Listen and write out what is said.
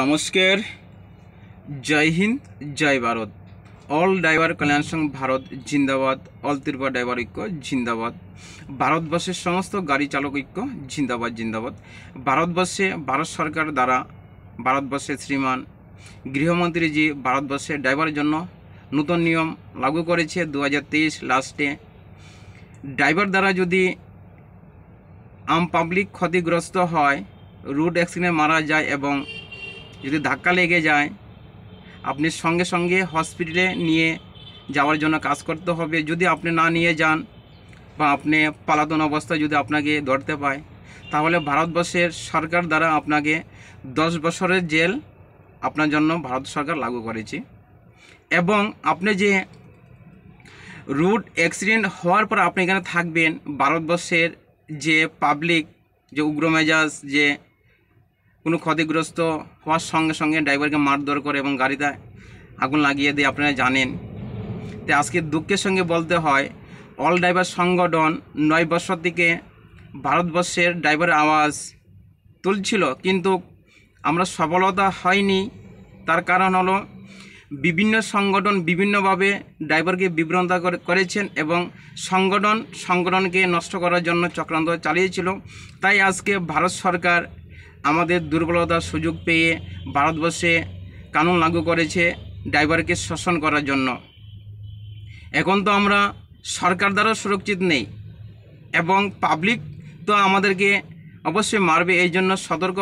নমস্কার জয় হিন্দ জয় ভারত অল ড্রাইভার কল্যাণ সংঘ ভারত জিন্দাবাদ অল ত্রিপুরা ড্রাইভার ঐক্য জিন্দাবাদ ভারতবর্ষের সমস্ত গাড়ি চালক ঐক্য জিন্দাবাদ জিন্দাবাদ ভারতবর্ষে ভারত সরকার দ্বারা ভারতবর্ষের শ্রীমান গৃহমন্ত্রীজি ভারতবর্ষে ড্রাইভারের জন্য নতুন নিয়ম লাগু করেছে দু লাস্টে ড্রাইভার দ্বারা যদি আম পাবলিক ক্ষতিগ্রস্ত হয় রোড অ্যাক্সিডেন্টে মারা যায় এবং যদি ধাক্কা লেগে যায় আপনি সঙ্গে সঙ্গে হসপিটালে নিয়ে যাওয়ার জন্য কাজ করতে হবে যদি আপনি না নিয়ে যান বা আপনি পালাতন অবস্থায় যদি আপনাকে ধরতে পায় তাহলে ভারতবর্ষের সরকার দ্বারা আপনাকে দশ বছরের জেল আপনার জন্য ভারত সরকার লাগু করেছে এবং আপনি যে রুট অ্যাক্সিডেন্ট হওয়ার পর আপনি এখানে থাকবেন ভারতবর্ষের যে পাবলিক যে উগ্র মেজাজ যে কোনো ক্ষতিগ্রস্ত হওয়ার সঙ্গে সঙ্গে ড্রাইভারকে মারধর করে এবং গাড়িতে আগুন লাগিয়ে দিয়ে আপনারা জানেন তো আজকে দুঃখের সঙ্গে বলতে হয় অল ড্রাইভার সংগঠন নয় বছর থেকে ভারতবর্ষের ড্রাইভার আওয়াজ তুলছিল কিন্তু আমরা সফলতা হয়নি তার কারণ হলো বিভিন্ন সংগঠন বিভিন্নভাবে ড্রাইভারকে বিভ্রান্ত করেছেন এবং সংগঠন সংগঠনকে নষ্ট করার জন্য চক্রান্ত চালিয়েছিল তাই আজকে ভারত সরকার আমাদের দুর্বলতার সুযোগ পেয়ে ভারতবর্ষে কানুন লাগু করেছে ড্রাইভারকে শোষণ করার জন্য এখন তো আমরা সরকার দ্বারা সুরক্ষিত নেই এবং পাবলিক তো আমাদেরকে অবশ্যই মারবে এই জন্য সতর্ক